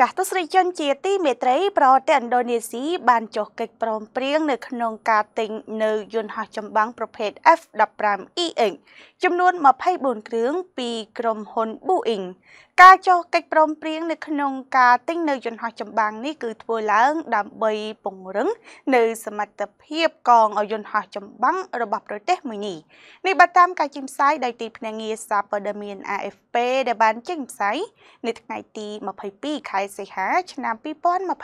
ចាស់ទស្សនិកជនជាទីមេត្រីប្រទេសឥណ្ឌូនេស៊ីបានចុះកិច្ចព្រមព្រៀងនៅក្នុងការទិញនៅយន្តហោះចម្បាំងប្រភេទ F-15EX ចំនួន24គ្រឿងពីក្រុមហ៊ុន Boeing ការចុះកិច្ចព្រមព្រៀងនៅក្នុងការទិញនៅយន្តហោះចម្បាំងនេះគឺធ្វើឡើងដើម្បីពង្រឹងនៅសមត្ថភាពកងឲ្យយន្តហោះចម្បាំងរបស់ប្រទេសមួយនេះនេះបើតាមការចេញផ្សាយដោយទីភ្នាក់ងារសារព័ត៌មាន AFP ដែលបានចេញផ្សាយនៅថ្ងៃទី22ខែសីហាឆ្នាំ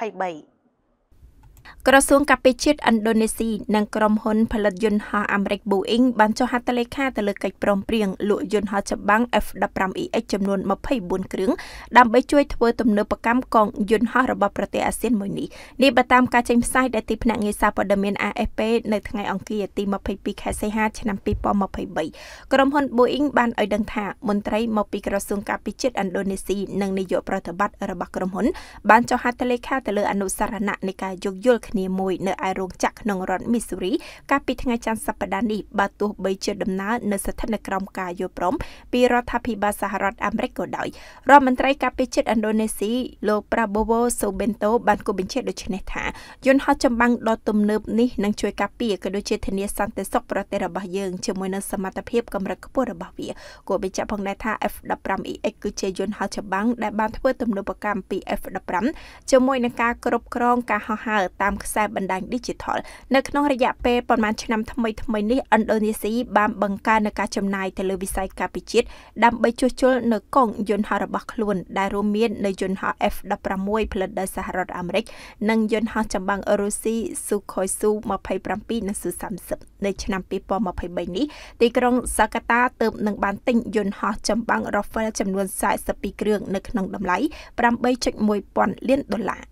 2023ក្រសួងកាពិជាតិឥណ្ឌូនេស៊ីនិងក្រុមហ៊ុនផលិតយន្តហោះអាមេរិក Boeing បានចុះហត្ថលេខាទៅលើកិច្ចព្រមព្រៀងលក់យន្តហោះច្បាំង F-15EX ចំនួន24គ្រឿងដើម្បីជួយធ្វើទំនើបកម្មកងយន្តហោះរបស់ប្រទេសអាស៊ានមួយនេះនេះបើតាមការចេញផ្សាយដែលទីភ្នាក់ងារសារព័ត៌មាន AFP នៅថ្ងៃអង្គារទី22ខែសីហាឆ្នាំ2023ក្រុមហ៊ុន Boeing បានឲ្យដឹងថាមន្ត្រីមកពីក្រសួងកាពិជាតិឥណ្ឌូនេស៊ីនិងនាយកប្រតិបត្តិរបស់ក្រុមហ៊ុនបានចុះហត្ថលេខាទៅលើអនុសារណៈនៃការយោគយល់គ្នាមួយនៅឯរោងចក្រក្នុងរដ្ឋ Missouri កាលពីថ្ងៃច័ន្ទសប្តាហ៍នេះបើទោះបីជាដំណើរនៅស្ថិនក្រមការយល់ព្រមពីរដ្ឋាភិបាលសហរដ្ឋអាមេរិកក៏ដោយរដ្ឋមន្ត្រីការពារជាតិឥណ្ឌូនេស៊ីលោក Prabowo Subianto បានគូបញ្ជាក់ដូចនេះថាយន្តហោះចម្បាំងដ៏ទំនើបនេះនឹងជួយការពារក៏ដូចជាធានាសន្តិសុខប្រទេសរបស់យើងជាមួយនឹងសមត្ថភាពកម្រិតខ្ពស់របស់វាគូបញ្ជាក់ផងដែរថា F-15EX គឺជាយន្តហោះចម្បាំងដែលបានធ្វើទំនើបកម្មពី F-15 ជាមួយនឹងការគ្រប់គ្រងការហោះហើរតាមខ្សែបណ្ដាញ Digital នៅក្នុងរយៈពេលប្រហែលឆ្នាំថ្មីថ្មីនេះឥណ្ឌូនេស៊ីបានបង្កើននូវការចំណាយទៅលើវិស័យការពិជាតិដើម្បីជួសជុលនៅកងយន្តហោះរបស់ខ្លួនដែលរួមមាននៅយន្តហោះ F16 ផលិតដោយសហរដ្ឋអាមេរិក និងយន្តហោះចម្បាំងរុស្ស៊ី Sukhoi Su-27 និង Su-30 នៅឆ្នាំ2023នេះទីក្រុងសាកាតាទើបនឹងបានទិញយន្តហោះចម្បាំង Rafale ចំនួន42គ្រឿងនៅក្នុងតម្លៃ8.1ពាន់លានដុល្លារ